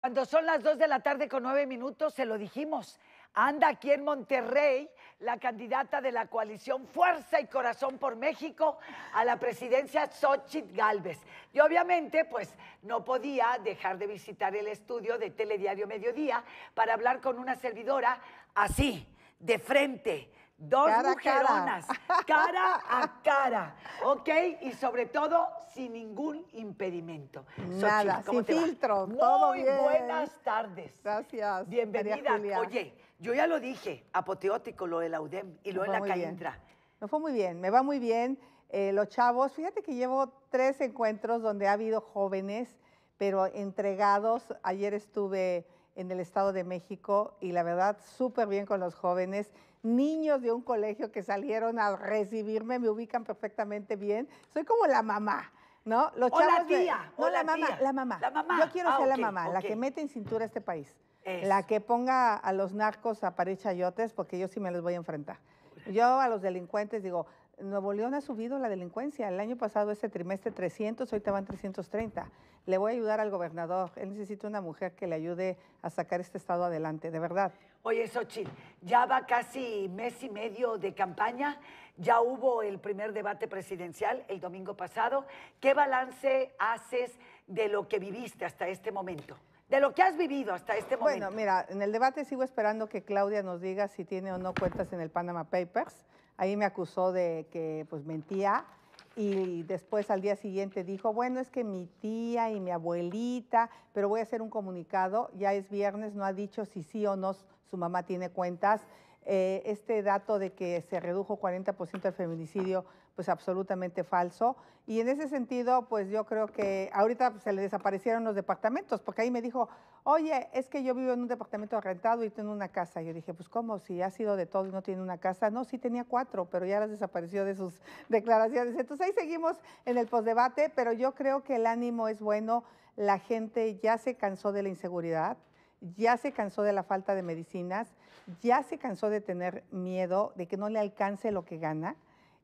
Cuando son las 2 de la tarde con 9 minutos, se lo dijimos. Anda aquí en Monterrey la candidata de la coalición Fuerza y Corazón por México a la presidencia Xochitl Galvez. Y obviamente, pues no podía dejar de visitar el estudio de Telediario Mediodía para hablar con una servidora así, de frente, Dos mujeronas, cara. a cara, ¿ok? Y sobre todo sin ningún impedimento. Nada, sin filtro, Muy buenas tardes. Gracias. Bienvenida. Oye, yo ya lo dije, apoteótico lo de la UDEM y lo de la entra Me fue muy bien, me va muy bien. Eh, los chavos, fíjate que llevo tres encuentros donde ha habido jóvenes, pero entregados. Ayer estuve en el Estado de México y la verdad, súper bien con los jóvenes niños de un colegio que salieron a recibirme, me ubican perfectamente bien. Soy como la mamá. ¿No? Los chavos la tía, no, la, mamá, la mamá. Yo quiero ah, ser la mamá, la que mete en cintura este país. La que ponga a los narcos a parir chayotes, porque yo sí me los voy a enfrentar. Yo a los delincuentes digo, Nuevo León ha subido la delincuencia. El año pasado, este trimestre, 300, ahorita van 330. Le voy a ayudar al gobernador. Él necesita una mujer que le ayude a sacar este estado adelante, de verdad. Oye, Xochitl, ya va casi mes y medio de campaña, ya hubo el primer debate presidencial el domingo pasado. ¿Qué balance haces de lo que viviste hasta este momento? De lo que has vivido hasta este momento. Bueno, mira, en el debate sigo esperando que Claudia nos diga si tiene o no cuentas en el Panama Papers. Ahí me acusó de que pues mentía y después al día siguiente dijo, bueno, es que mi tía y mi abuelita, pero voy a hacer un comunicado, ya es viernes, no ha dicho si sí o no su mamá tiene cuentas. Eh, este dato de que se redujo 40% el feminicidio pues absolutamente falso. Y en ese sentido, pues yo creo que ahorita pues, se le desaparecieron los departamentos, porque ahí me dijo, oye, es que yo vivo en un departamento rentado y tengo una casa. Yo dije, pues ¿cómo? Si ha sido de todo y no tiene una casa. No, sí tenía cuatro, pero ya las desapareció de sus declaraciones. Entonces ahí seguimos en el postdebate, pero yo creo que el ánimo es bueno. La gente ya se cansó de la inseguridad, ya se cansó de la falta de medicinas, ya se cansó de tener miedo, de que no le alcance lo que gana.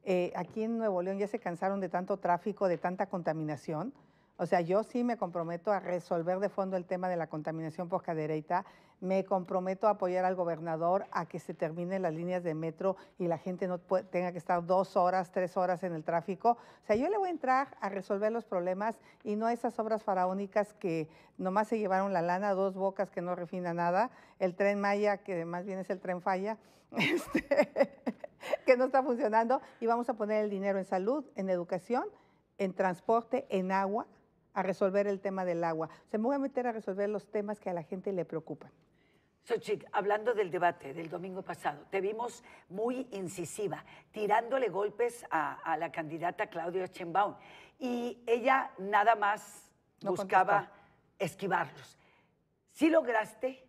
Eh, aquí en Nuevo León ya se cansaron de tanto tráfico, de tanta contaminación. O sea, yo sí me comprometo a resolver de fondo el tema de la contaminación por me comprometo a apoyar al gobernador a que se terminen las líneas de metro y la gente no tenga que estar dos horas, tres horas en el tráfico. O sea, yo le voy a entrar a resolver los problemas y no a esas obras faraónicas que nomás se llevaron la lana, dos bocas que no refina nada, el tren Maya, que más bien es el tren Falla. Este, que no está funcionando y vamos a poner el dinero en salud, en educación, en transporte, en agua, a resolver el tema del agua. Se me voy a meter a resolver los temas que a la gente le preocupan. Xochitl, hablando del debate del domingo pasado, te vimos muy incisiva, tirándole golpes a, la candidata Claudia Sheinbaum y ella nada más buscaba esquivarlos. Si lograste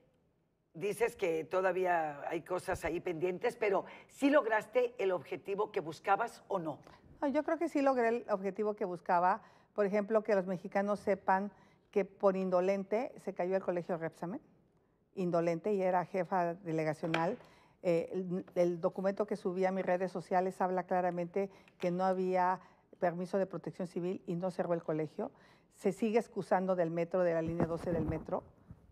dices que todavía hay cosas ahí pendientes, pero ¿sí lograste el objetivo que buscabas o no? Yo creo que sí logré el objetivo que buscaba. Por ejemplo, que los mexicanos sepan que por indolente se cayó el colegio Repsamen. Indolente, y era jefa delegacional. Eh, el, el documento que subí a mis redes sociales habla claramente que no había permiso de protección civil y no cerró el colegio. Se sigue excusando del metro, de la línea 12 del metro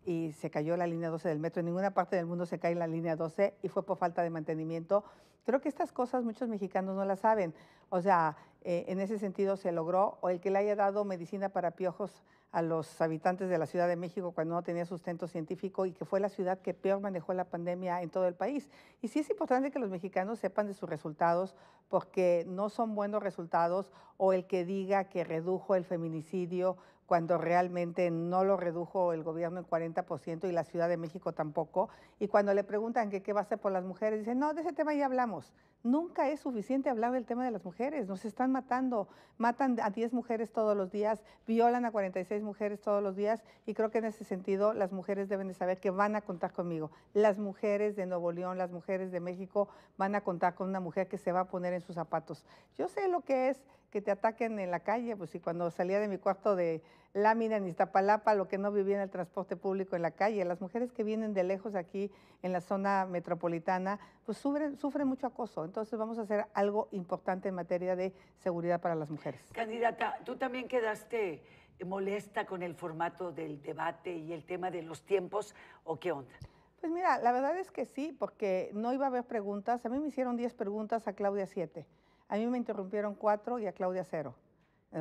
y se cayó la línea 12 del metro. En ninguna parte del mundo se cae la línea 12 y fue por falta de mantenimiento. Creo que estas cosas muchos mexicanos no las saben. O sea, eh, en ese sentido se logró, o el que le haya dado medicina para piojos a los habitantes de la Ciudad de México cuando no tenía sustento científico y que fue la ciudad que peor manejó la pandemia en todo el país. Y sí es importante que los mexicanos sepan de sus resultados porque no son buenos resultados o el que diga que redujo el feminicidio cuando realmente no lo redujo el gobierno en 40% y la Ciudad de México tampoco. Y cuando le preguntan que qué va a hacer por las mujeres, dicen, no, de ese tema ya hablamos. Nunca es suficiente hablar del tema de las mujeres. Nos están matando. Matan a 10 mujeres todos los días, violan a 46 mujeres todos los días y creo que en ese sentido las mujeres deben de saber que van a contar conmigo. Las mujeres de Nuevo León, las mujeres de México van a contar con una mujer que se va a poner en sus zapatos. Yo sé lo que es que te ataquen en la calle, pues si cuando salía de mi cuarto de lámina en Iztapalapa, lo que no vivía en el transporte público en la calle, las mujeres que vienen de lejos aquí en la zona metropolitana, pues sufren, sufren mucho acoso. Entonces vamos a hacer algo importante en materia de seguridad para las mujeres. Candidata, tú también quedaste molesta con el formato del debate y el tema de los tiempos o qué onda? Pues mira, la verdad es que sí, porque no iba a haber preguntas. A mí me hicieron 10 preguntas, a Claudia 7. A mí me interrumpieron 4 y a Claudia 0.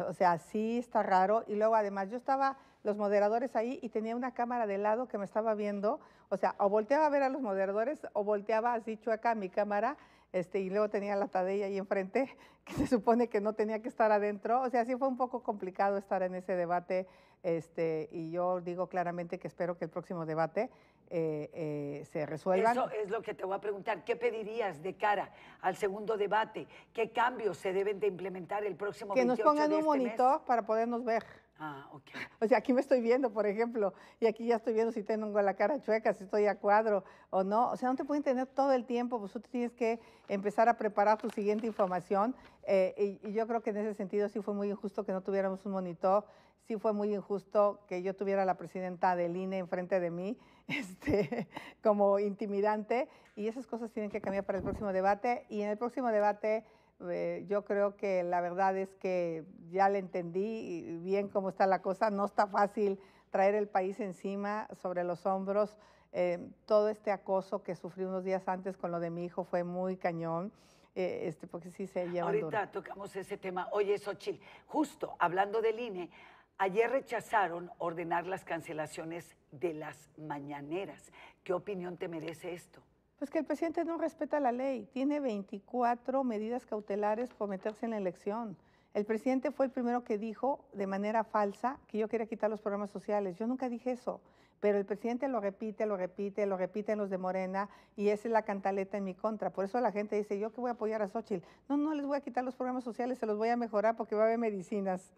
O sea, sí está raro. Y luego además yo estaba, los moderadores ahí y tenía una cámara de lado que me estaba viendo. O sea, o volteaba a ver a los moderadores o volteaba así chueca mi cámara este, y luego tenía la tadella ahí enfrente, que se supone que no tenía que estar adentro. O sea, sí fue un poco complicado estar en ese debate, este, y yo digo claramente que espero que el próximo debate eh, eh, se resuelva. Eso es lo que te voy a preguntar. ¿Qué pedirías de cara al segundo debate? ¿Qué cambios se deben de implementar el próximo? Que nos pongan un este monitor para podernos ver. Ah, O sea, aquí me estoy viendo, por ejemplo, y aquí ya estoy viendo si tengo la cara chueca, si estoy a cuadro o no. O sea, no te pueden tener todo el tiempo, pues tú tienes que empezar a preparar tu siguiente información. Eh, y, yo creo que en ese sentido sí fue muy injusto que no tuviéramos un monitor, sí fue muy injusto que yo tuviera a la presidenta del INE enfrente de mí, este, como intimidante. Y esas cosas tienen que cambiar para el próximo debate. Y en el próximo debate eh, yo creo que la verdad es que ya le entendí bien cómo está la cosa. No está fácil traer el país encima, sobre los hombros. Eh, todo este acoso que sufrí unos días antes con lo de mi hijo fue muy cañón. Eh, este, porque sí se lleva. Ahorita tocamos ese tema. Oye, Sochil, justo hablando del INE, ayer rechazaron ordenar las cancelaciones de las mañaneras. ¿Qué opinión te merece esto? Pues que el presidente no respeta la ley. Tiene 24 medidas cautelares por meterse en la elección. El presidente fue el primero que dijo de manera falsa que yo quería quitar los programas sociales. Yo nunca dije eso, pero el presidente lo repite, lo repite, lo repite en los de Morena y esa es la cantaleta en mi contra. Por eso la gente dice, yo que voy a apoyar a Xochitl. No, no les voy a quitar los programas sociales, se los voy a mejorar porque va a haber medicinas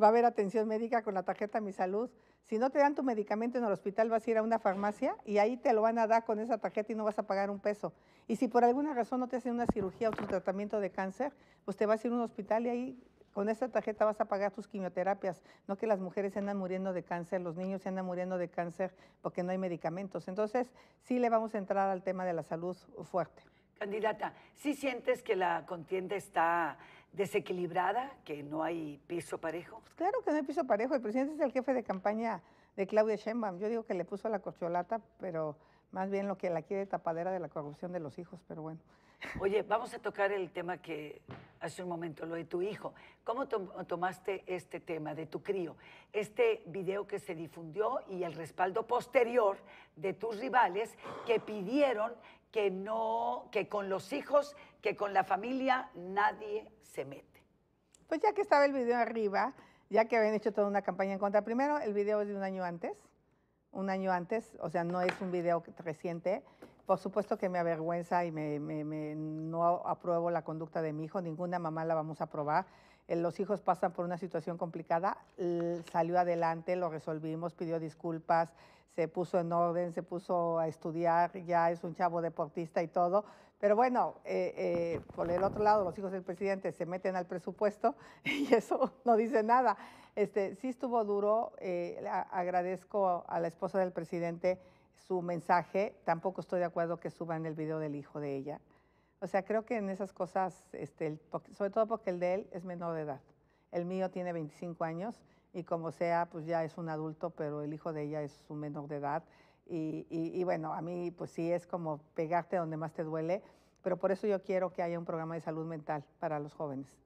va a haber atención médica con la tarjeta Mi Salud. Si no te dan tu medicamento en el hospital, vas a ir a una farmacia y ahí te lo van a dar con esa tarjeta y no vas a pagar un peso. Y si por alguna razón no te hacen una cirugía o tu tratamiento de cáncer, pues te vas a ir a un hospital y ahí con esa tarjeta vas a pagar tus quimioterapias, no que las mujeres se andan muriendo de cáncer, los niños se andan muriendo de cáncer porque no hay medicamentos. Entonces, sí le vamos a entrar al tema de la salud fuerte. Candidata, ¿sí sientes que la contienda está desequilibrada, que no hay piso parejo? Pues claro que no hay piso parejo. El presidente es el jefe de campaña de Claudia Sheinbaum. Yo digo que le puso la corcholata, pero más bien lo que la quiere tapadera de la corrupción de los hijos, pero bueno. Oye, vamos a tocar el tema que hace un momento, lo de tu hijo. ¿Cómo tomaste este tema de tu crío? Este video que se difundió y el respaldo posterior de tus rivales que pidieron que no, que con los hijos, que con la familia nadie se mete. Pues ya que estaba el video arriba, ya que habían hecho toda una campaña en contra, primero el video es de un año antes, un año antes, o sea, no es un video reciente, por supuesto que me avergüenza y me, no apruebo la conducta de mi hijo, ninguna mamá la vamos a aprobar. Eh, los hijos pasan por una situación complicada, salió adelante, lo resolvimos, pidió disculpas, se puso en orden, se puso a estudiar, ya es un chavo deportista y todo. Pero bueno, eh, eh, por el otro lado, los hijos del presidente se meten al presupuesto y eso no dice nada. Este, sí estuvo duro, agradezco a la esposa del presidente su mensaje, tampoco estoy de acuerdo que suban el video del hijo de ella. O sea, creo que en esas cosas, este, sobre todo porque el de él es menor de edad. El mío tiene 25 años y como sea, pues ya es un adulto, pero el hijo de ella es un menor de edad. Y, y, bueno, a mí pues sí es como pegarte donde más te duele, pero por eso yo quiero que haya un programa de salud mental para los jóvenes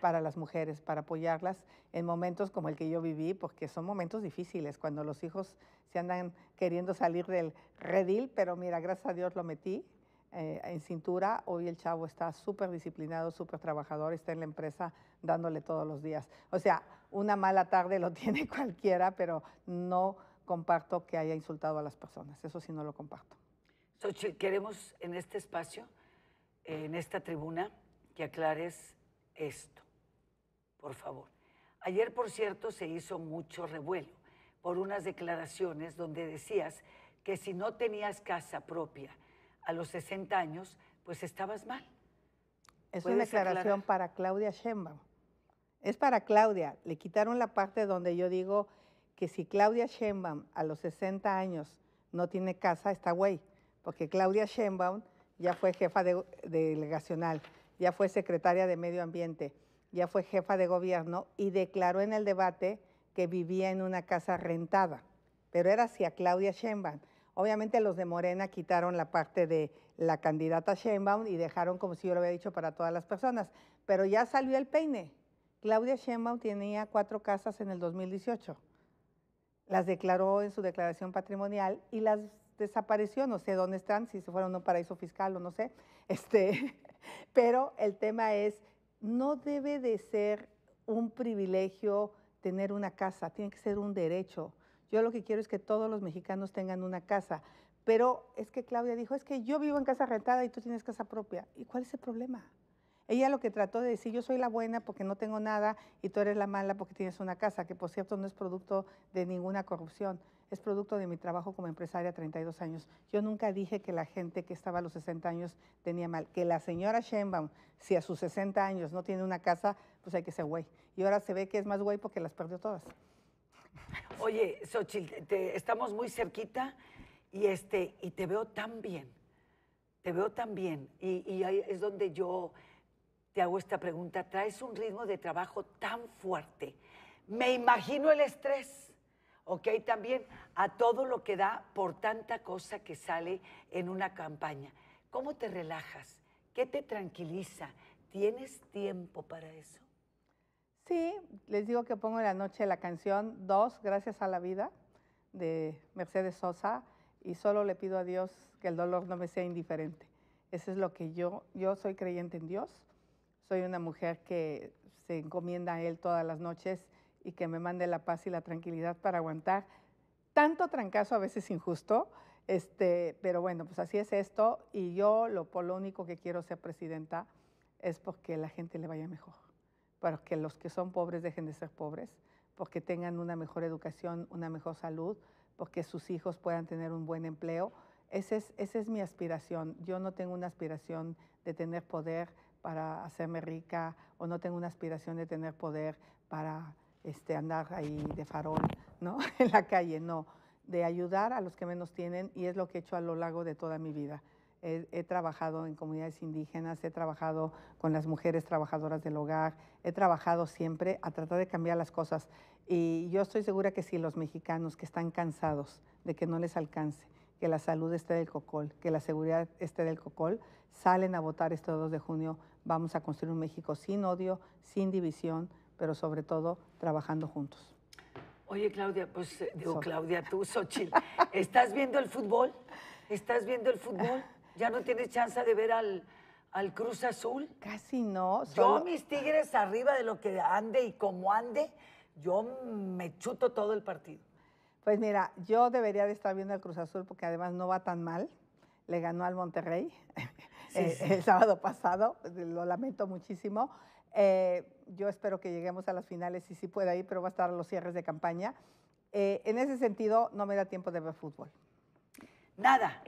para las mujeres, para apoyarlas en momentos como el que yo viví, porque son momentos difíciles, cuando los hijos se andan queriendo salir del redil, pero mira, gracias a Dios lo metí eh, en cintura. Hoy el chavo está súper disciplinado, súper trabajador, está en la empresa dándole todos los días. O sea, una mala tarde lo tiene cualquiera, pero no comparto que haya insultado a las personas. Eso sí no lo comparto. Sochi, queremos en este espacio, en esta tribuna, que aclares esto, por favor. Ayer, por cierto, se hizo mucho revuelo por unas declaraciones donde decías que si no tenías casa propia a los 60 años, pues estabas mal. Es una declaración para Claudia Sheinbaum. Es para Claudia. Le quitaron la parte donde yo digo que si Claudia Sheinbaum a los 60 años no tiene casa, está güey. Porque Claudia Sheinbaum ya fue jefa de delegacional ya fue secretaria de Medio Ambiente, ya fue jefa de gobierno y declaró en el debate que vivía en una casa rentada, pero era hacia Claudia Sheinbaum. Obviamente los de Morena quitaron la parte de la candidata Sheinbaum y dejaron como si yo lo hubiera dicho para todas las personas, pero ya salió el peine. Claudia Sheinbaum tenía cuatro casas en el 2018. Las declaró en su declaración patrimonial y las desapareció, no sé dónde están, si se fueron a un paraíso fiscal o no sé, este, pero el tema es, no debe de ser un privilegio tener una casa, tiene que ser un derecho. Yo lo que quiero es que todos los mexicanos tengan una casa, pero es que Claudia dijo, es que yo vivo en casa rentada y tú tienes casa propia. ¿Y cuál es el problema? Ella lo que trató de decir, yo soy la buena porque no tengo nada y tú eres la mala porque tienes una casa, que por cierto no es producto de ninguna corrupción, es producto de mi trabajo como empresaria 32 años. Yo nunca dije que la gente que estaba a los 60 años tenía mal. Que la señora Shenbaum si a sus 60 años no tiene una casa, pues hay que ser güey. Y ahora se ve que es más güey porque las perdió todas. Oye, Xochitl, estamos muy cerquita y, este, y te veo tan bien. Te veo tan bien. Y, y ahí es donde yo te hago esta pregunta, traes un ritmo de trabajo tan fuerte. Me imagino el estrés, ¿ok? También a todo lo que da por tanta cosa que sale en una campaña. ¿Cómo te relajas? ¿Qué te tranquiliza? ¿Tienes tiempo para eso? Sí, les digo que pongo en la noche la canción Dos, Gracias a la Vida, de Mercedes Sosa, y solo le pido a Dios que el dolor no me sea indiferente. Eso es lo que yo, yo soy creyente en Dios, soy una mujer que se encomienda a Él todas las noches y que me mande la paz y la tranquilidad para aguantar tanto trancazo a veces injusto, este, pero bueno, pues así es esto y yo lo, por único que quiero ser presidenta es porque la gente le vaya mejor, para que los que son pobres dejen de ser pobres, porque tengan una mejor educación, una mejor salud, porque sus hijos puedan tener un buen empleo. esa es mi aspiración. Yo no tengo una aspiración de tener poder para hacerme rica o no tengo una aspiración de tener poder para este, andar ahí de farol, ¿no? en la calle, no, de ayudar a los que menos tienen y es lo que he hecho a lo largo de toda mi vida. He, he, trabajado en comunidades indígenas, he trabajado con las mujeres trabajadoras del hogar, he trabajado siempre a tratar de cambiar las cosas. Y yo estoy segura que si los mexicanos que están cansados de que no les alcance, que la salud esté del COCOL, que la seguridad esté del COCOL. Salen a votar este 2 de junio. Vamos a construir un México sin odio, sin división, pero sobre todo trabajando juntos. Oye, Claudia, pues eh, digo, Claudia, tú, Xochitl, ¿estás viendo el fútbol? ¿Estás viendo el fútbol? ¿Ya no tienes chance de ver al, al Cruz Azul? Casi no. Yo, mis tigres, arriba de lo que ande y como ande, yo me chuto todo el partido. Pues mira, yo debería de estar viendo el Cruz Azul porque además no va tan mal. Le ganó al Monterrey eh, el sábado pasado, pues, lo lamento muchísimo. Eh, yo espero que lleguemos a las finales y sí pueda ir, pero va a estar a los cierres de campaña. Eh, en ese sentido, no me da tiempo de ver fútbol. Nada.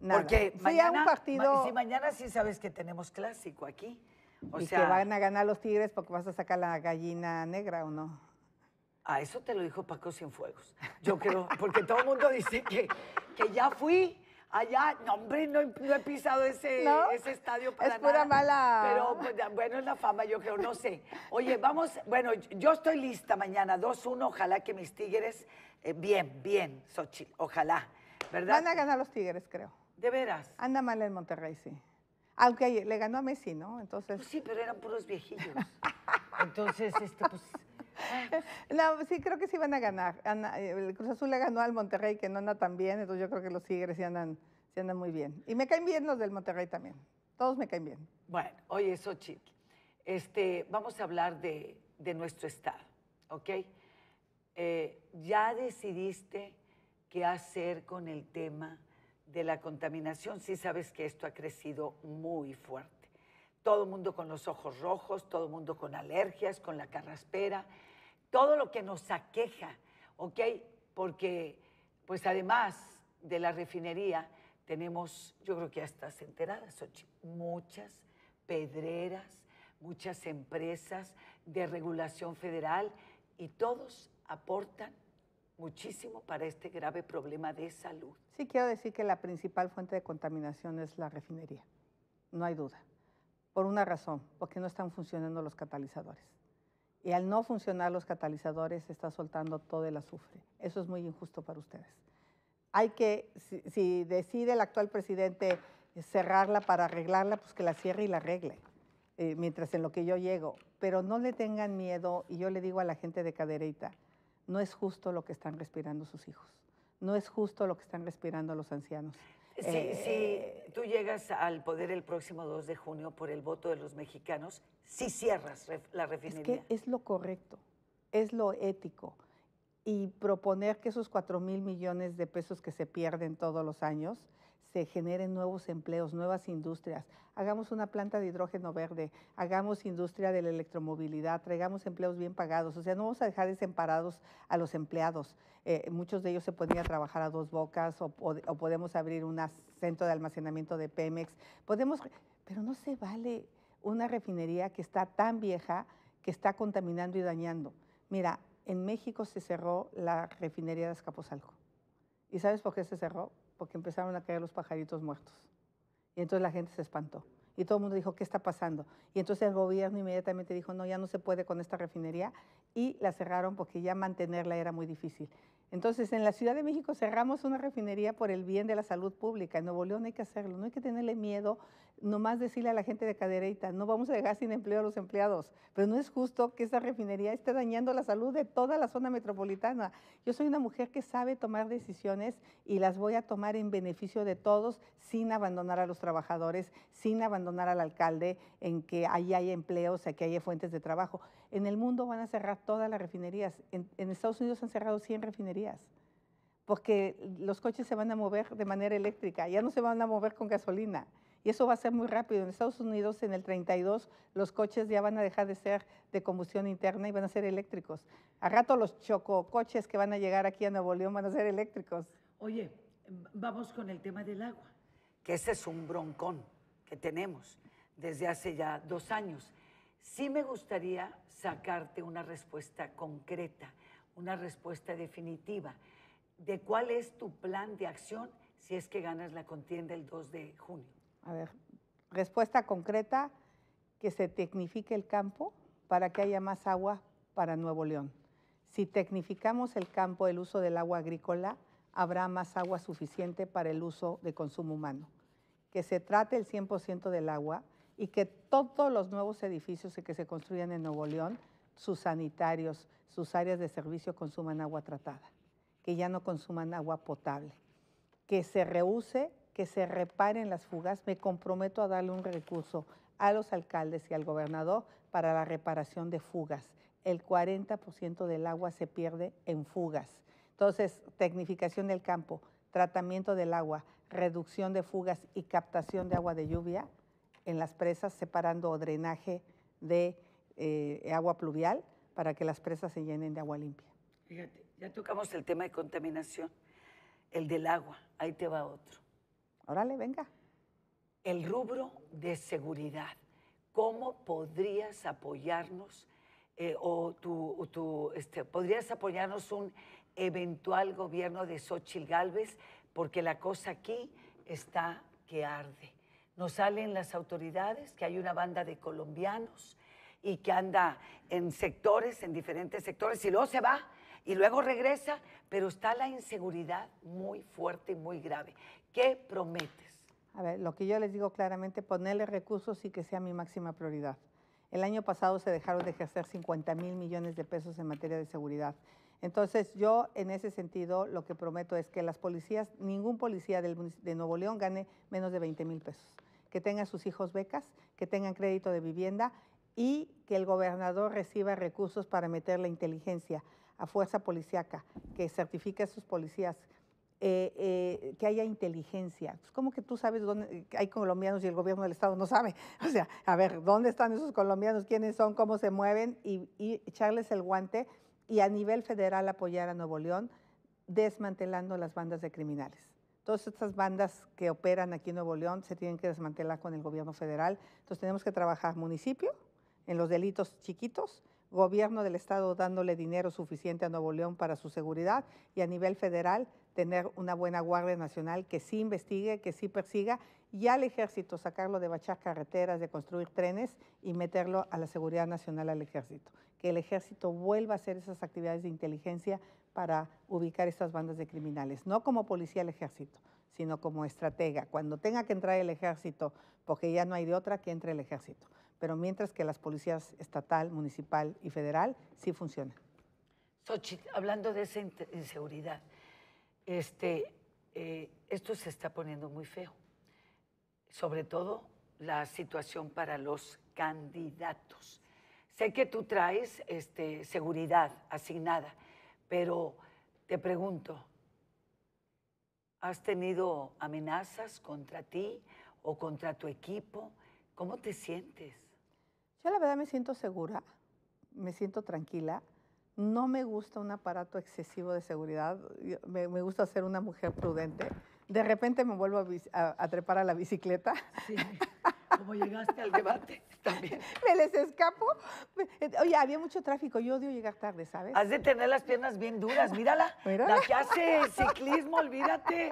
Nada. Porque fui mañana, un partido. y si mañana sí sabes que tenemos clásico aquí. O y que van a ganar los Tigres porque vas a sacar la gallina negra o no. A eso te lo dijo Paco Cienfuegos. Yo creo, porque todo el mundo dice que, que ya fui allá. No, hombre, no, he pisado ese, ese estadio para nada. Es pura mala. Pero pues, bueno, es la fama, yo creo, no sé. Oye, vamos, bueno, yo estoy lista mañana, 2-1, ojalá que mis Tigres, eh, bien, bien, Xochitl, ojalá, ¿verdad? Van a ganar los Tigres, creo. ¿De veras? Anda mal en Monterrey, sí. Aunque le ganó a Messi, ¿no? Entonces. Pues sí, pero eran puros viejillos. Entonces, este, pues. no, sí, creo que sí van a ganar. el Cruz Azul le ganó al Monterrey, que no anda tan bien, entonces yo creo que los Tigres sí andan, sí andan muy bien. Y me caen bien los del Monterrey también. Todos me caen bien. Bueno, oye, Xochitl, este, vamos a hablar de, nuestro estado, ¿ok? Eh, ya decidiste qué hacer con el tema de la contaminación. Sí sabes que esto ha crecido muy fuerte. Todo el mundo con los ojos rojos, todo el mundo con alergias, con la carraspera todo lo que nos aqueja, ¿ok? Porque, pues además de la refinería, tenemos, yo creo que ya estás enterada, muchas pedreras, muchas empresas de regulación federal y todos aportan muchísimo para este grave problema de salud. Sí, quiero decir que la principal fuente de contaminación es la refinería, no hay duda, por una razón, porque no están funcionando los catalizadores y al no funcionar los catalizadores está soltando todo el azufre. Eso es muy injusto para ustedes. Hay que, si, decide el actual presidente cerrarla para arreglarla, pues que la cierre y la arregle, eh, mientras en lo que yo llego. Pero no le tengan miedo, y yo le digo a la gente de cadereita, no es justo lo que están respirando sus hijos, no es justo lo que están respirando los ancianos. Si, eh, tú llegas al poder el próximo 2 de junio por el voto de los mexicanos, si cierras la refinería. Es es lo correcto, es lo ético. Y proponer que esos 4 mil millones de pesos que se pierden todos los años se generen nuevos empleos, nuevas industrias. Hagamos una planta de hidrógeno verde, hagamos industria de la electromovilidad, traigamos empleos bien pagados. O sea, no vamos a dejar desemparados a los empleados. Eh, muchos de ellos se pueden ir a trabajar a dos bocas o, podemos abrir un centro de almacenamiento de Pemex. Podemos, pero no se vale una refinería que está tan vieja que está contaminando y dañando. Mira, en México se cerró la refinería de Escaposalco. ¿Y sabes por qué se cerró? porque empezaron a caer los pajaritos muertos. Y entonces la gente se espantó. Y todo el mundo dijo, ¿qué está pasando? Y entonces el gobierno inmediatamente dijo, no, ya no se puede con esta refinería. Y la cerraron porque ya mantenerla era muy difícil. Entonces, en la Ciudad de México cerramos una refinería por el bien de la salud pública. En Nuevo León hay que hacerlo, no hay que tenerle miedo nomás decirle a la gente de Cadereyta, no vamos a dejar sin empleo a los empleados, pero no es justo que esa refinería esté dañando la salud de toda la zona metropolitana. Yo soy una mujer que sabe tomar decisiones y las voy a tomar en beneficio de todos sin abandonar a los trabajadores, sin abandonar al alcalde en que ahí hay empleos, sea que haya fuentes de trabajo. En el mundo van a cerrar todas las refinerías. En, en Estados Unidos han cerrado 100 refinerías porque los coches se van a mover de manera eléctrica, ya no se van a mover con gasolina y eso va a ser muy rápido. En Estados Unidos, en el 32, los coches ya van a dejar de ser de combustión interna y van a ser eléctricos. A rato los chococoches que van a llegar aquí a Nuevo León van a ser eléctricos. Oye, vamos con el tema del agua. Que ese es un broncón que tenemos desde hace ya dos años. Sí me gustaría sacarte una respuesta concreta, una respuesta definitiva de cuál es tu plan de acción si es que ganas la contienda el 2 de junio. A ver, respuesta concreta, que se tecnifique el campo para que haya más agua para Nuevo León. Si tecnificamos el campo, el uso del agua agrícola, habrá más agua suficiente para el uso de consumo humano. Que se trate el 100% del agua y que todos los nuevos edificios que se construyan en Nuevo León, sus sanitarios, sus áreas de servicio consuman agua tratada, que ya no consuman agua potable, que se reuse que se reparen las fugas, me comprometo a darle un recurso a los alcaldes y al gobernador para la reparación de fugas. El 40% del agua se pierde en fugas. Entonces, tecnificación del campo, tratamiento del agua, reducción de fugas y captación de agua de lluvia en las presas, separando drenaje de eh, agua pluvial para que las presas se llenen de agua limpia. Fíjate, ya tocamos el tema de contaminación, el del agua, ahí te va otro. Órale, venga. El rubro de seguridad. ¿Cómo podrías apoyarnos eh, o este, podrías apoyarnos un eventual gobierno de Xochitl Galvez? Porque la cosa aquí está que arde. Nos salen las autoridades que hay una banda de colombianos y que anda en sectores, en diferentes sectores, y luego se va y luego regresa, pero está la inseguridad muy fuerte y muy grave. ¿Qué prometes? A ver, lo que yo les digo claramente, ponerle recursos y que sea mi máxima prioridad. El año pasado se dejaron de ejercer 50 mil millones de pesos en materia de seguridad. Entonces, yo en ese sentido lo que prometo es que las policías, ningún policía de Nuevo León gane menos de 20 mil pesos, que tengan sus hijos becas, que tengan crédito de vivienda y que el gobernador reciba recursos para meter la inteligencia a fuerza policíaca, que certifique a sus policías eh, eh, que haya inteligencia. Pues, ¿Cómo que tú sabes dónde hay colombianos y el gobierno del Estado no sabe? O sea, a ver, ¿dónde están esos colombianos? ¿Quiénes son? ¿Cómo se mueven? Y, y echarles el guante y a nivel federal apoyar a Nuevo León desmantelando las bandas de criminales. Todas estas bandas que operan aquí en Nuevo León se tienen que desmantelar con el gobierno federal. Entonces tenemos que trabajar municipio en los delitos chiquitos gobierno del Estado dándole dinero suficiente a Nuevo León para su seguridad y a nivel federal tener una buena Guardia Nacional que sí investigue, que sí persiga y al ejército sacarlo de bachar carreteras, de construir trenes y meterlo a la seguridad nacional al ejército. Que el ejército vuelva a hacer esas actividades de inteligencia para ubicar estas bandas de criminales, no como policía al ejército, sino como estratega. Cuando tenga que entrar el ejército, porque ya no hay de otra que entre el ejército pero mientras que las policías estatal, municipal y federal sí funcionan. Xochitl, hablando de esa inseguridad, este, eh, esto se está poniendo muy feo, sobre todo la situación para los candidatos. Sé que tú traes este, seguridad asignada, pero te pregunto, ¿has tenido amenazas contra ti o contra tu equipo? ¿Cómo te sientes? Yo la verdad me siento segura, me siento tranquila. No me gusta un aparato excesivo de seguridad. Me, gusta ser una mujer prudente. De repente me vuelvo a, trepar a la bicicleta. Sí. ¿Cómo llegaste al debate? También. Me les escapo. Oye, había mucho tráfico. Yo odio llegar tarde, ¿sabes? Has de tener las piernas bien duras. Mírala. La que hace ciclismo, olvídate.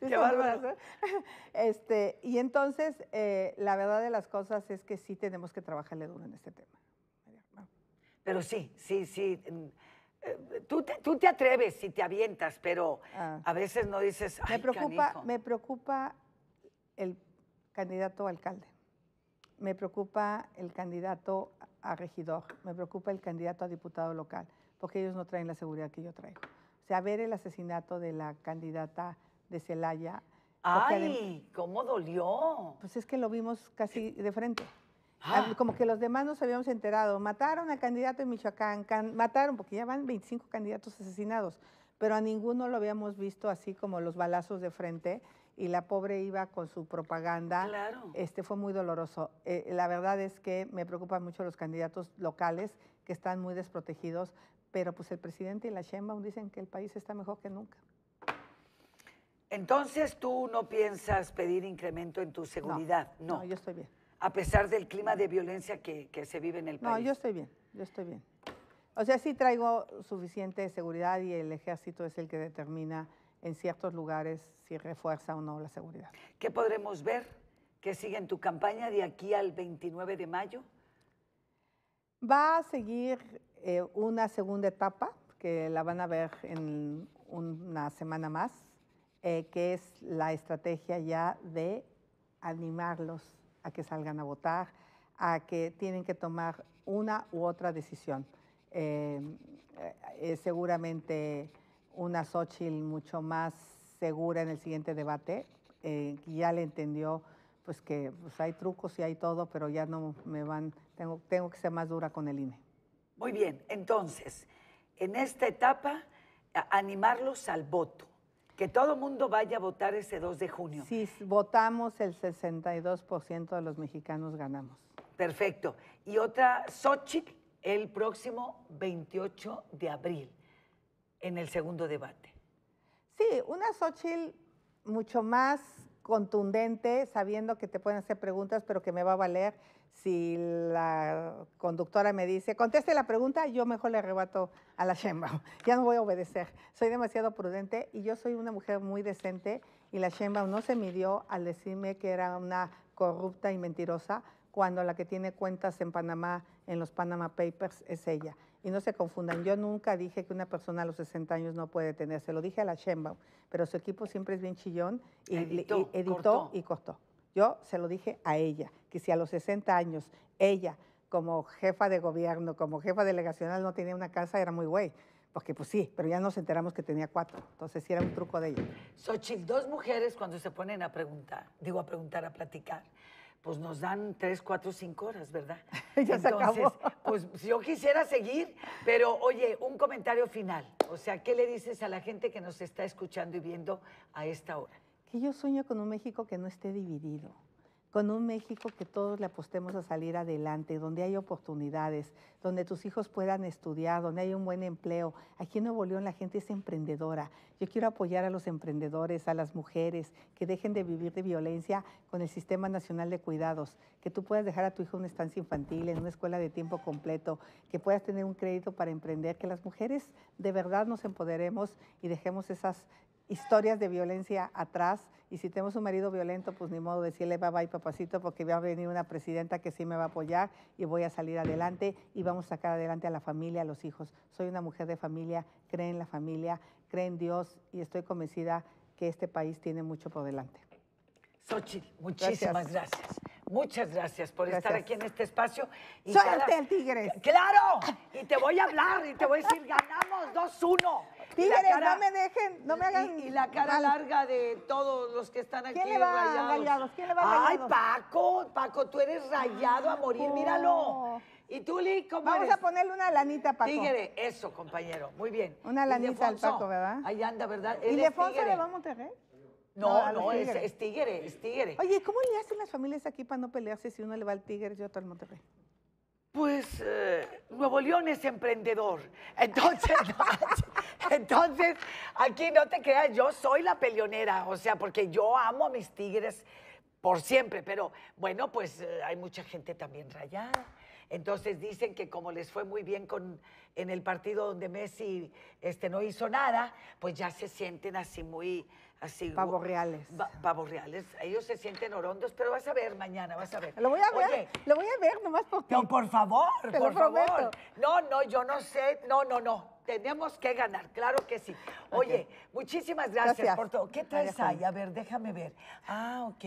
Qué bárbaro. ¿eh? Este, y entonces, eh, la verdad de las cosas es que sí tenemos que trabajarle duro en este tema. Pero sí, sí, sí. Eh, tú te, atreves y te avientas, pero ah. a veces no dices. me preocupa, me preocupa el candidato alcalde me preocupa el candidato a regidor, me preocupa el candidato a diputado local, porque ellos no traen la seguridad que yo traigo. O sea, ver el asesinato de la candidata de Celaya. ¡Ay! ¿Cómo dolió? Pues es que lo vimos casi de frente. Ah. Como que los demás nos habíamos enterado. Mataron al candidato en Michoacán, mataron, porque ya van 25 candidatos asesinados, pero a ninguno lo habíamos visto así como los balazos de frente y la pobre iba con su propaganda. Claro. Este fue muy doloroso. Eh, la verdad es que me preocupan mucho los candidatos locales que están muy desprotegidos, pero pues el presidente y la Sheinbaum dicen que el país está mejor que nunca. Entonces tú no piensas pedir incremento en tu seguridad, no. No, yo estoy bien. A pesar del clima de violencia que, que se vive en el país. No, yo estoy bien, yo estoy bien. O sea, sí traigo suficiente seguridad y el ejército es el que determina en ciertos lugares si refuerza o no la seguridad. ¿Qué podremos ver que sigue en tu campaña de aquí al 29 de mayo? Va a seguir eh, una segunda etapa que la van a ver en una semana más, eh, que es la estrategia ya de animarlos a que salgan a votar, a que tienen que tomar una u otra decisión. Eh, seguramente una Xochitl mucho más segura en el siguiente debate, eh, ya le entendió pues que pues, hay trucos y hay todo, pero ya no me van, tengo, tengo que ser más dura con el INE. Muy bien, entonces, en esta etapa, animarlos al voto, que todo mundo vaya a votar ese 2 de junio. Si votamos, el 62% de los mexicanos ganamos. Perfecto. Y otra, Xochitl, el próximo 28 de abril en el segundo debate. Sí, una Xochitl mucho más contundente, sabiendo que te pueden hacer preguntas, pero que me va a valer si la conductora me dice, conteste la pregunta, yo mejor le arrebato a la Sheinbaum. Ya no voy a obedecer. Soy demasiado prudente y yo soy una mujer muy decente y la Sheinbaum no se midió al decirme que era una corrupta y mentirosa cuando la que tiene cuentas en Panamá, en los Panama Papers, es ella. Y no se confundan, yo nunca dije que una persona a los 60 años no puede tener, se lo dije a la Sheinbaum, pero su equipo siempre es bien chillón y editó, y, costó. Yo se lo dije a ella, que si a los 60 años ella, como jefa de gobierno, como jefa delegacional, no tenía una casa, era muy güey. Porque pues sí, pero ya nos enteramos que tenía cuatro. Entonces sí era un truco de ella. Xochitl, dos mujeres cuando se ponen a preguntar, digo a preguntar, a platicar, pues nos dan tres, cuatro, cinco horas, ¿verdad? ya Entonces, pues yo quisiera seguir, pero oye, un comentario final. O sea, ¿qué le dices a la gente que nos está escuchando y viendo a esta hora? Que yo sueño con un México que no esté dividido con un México que todos le apostemos a salir adelante, donde hay oportunidades, donde tus hijos puedan estudiar, donde hay un buen empleo. Aquí en Nuevo León la gente es emprendedora. Yo quiero apoyar a los emprendedores, a las mujeres, que dejen de vivir de violencia con el Sistema Nacional de Cuidados, que tú puedas dejar a tu hijo en una estancia infantil, en una escuela de tiempo completo, que puedas tener un crédito para emprender, que las mujeres de verdad nos empoderemos y dejemos esas historias de violencia atrás y si tenemos un marido violento, pues ni modo decirle bye bye papacito porque va a venir una presidenta que sí me va a apoyar y voy a salir adelante y vamos a sacar adelante a la familia, a los hijos. Soy una mujer de familia, cree en la familia, cree en Dios y estoy convencida que este país tiene mucho por delante. Xochitl, muchísimas gracias. Muchas gracias por estar aquí en este espacio. Y Tigres! ¡Claro! Y te voy a hablar y te voy a decir, ganamos 2-1. Tígueres, cara, no me dejen, no me hagan. Y, la cara larga de todos los que están aquí. ¿Quién le va rayados? rayados? le va Ay, Paco, Paco, tú eres rayado a morir, míralo. ¿Y tú, Lee, cómo Vamos a ponerle una lanita, Paco. Tigre, eso, compañero. Muy bien. Una lanita al Paco, ¿verdad? Ahí anda, ¿verdad? ¿Y Lefonso le va a Monterrey? No, no, es, es, es tigre. Oye, ¿cómo le hacen las familias aquí para no pelearse si uno le va al tigre y otro al Monterrey? Pues eh, Nuevo León es emprendedor. Entonces, entonces, aquí no te creas, yo soy la peleonera, o sea, porque yo amo a mis tigres por siempre, pero bueno, pues eh, hay mucha gente también rayada. Entonces dicen que como les fue muy bien con, en el partido donde Messi este, no hizo nada, pues ya se sienten así muy... Así, Pavorreales. reales. pavos reales. Ellos se sienten orondos, pero vas a ver mañana, vas a ver. Lo voy a ver, lo voy a ver nomás porque... No, por favor, por favor. No, no, yo no sé. No, no, no tenemos que ganar, claro que sí. Oye, muchísimas gracias, por todo. ¿Qué traes ahí? A ver, déjame ver. Ah, ok,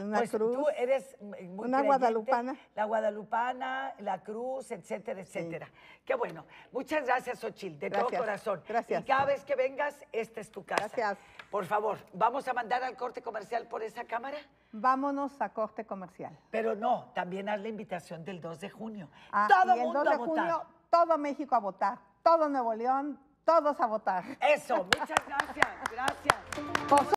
Una pues, cruz, tú eres una guadalupana. La guadalupana, la cruz, etcétera, etcétera. Qué bueno. Muchas gracias, Ochil, de todo corazón. Gracias. Y cada vez que vengas, esta es tu casa. Gracias. Por favor, vamos a mandar al corte comercial por esa cámara. Vámonos a corte comercial. Pero no, también haz la invitación del 2 de junio. Ah, todo el 2 de junio, todo México a votar todo Nuevo León, todos a votar. Eso, muchas gracias, gracias.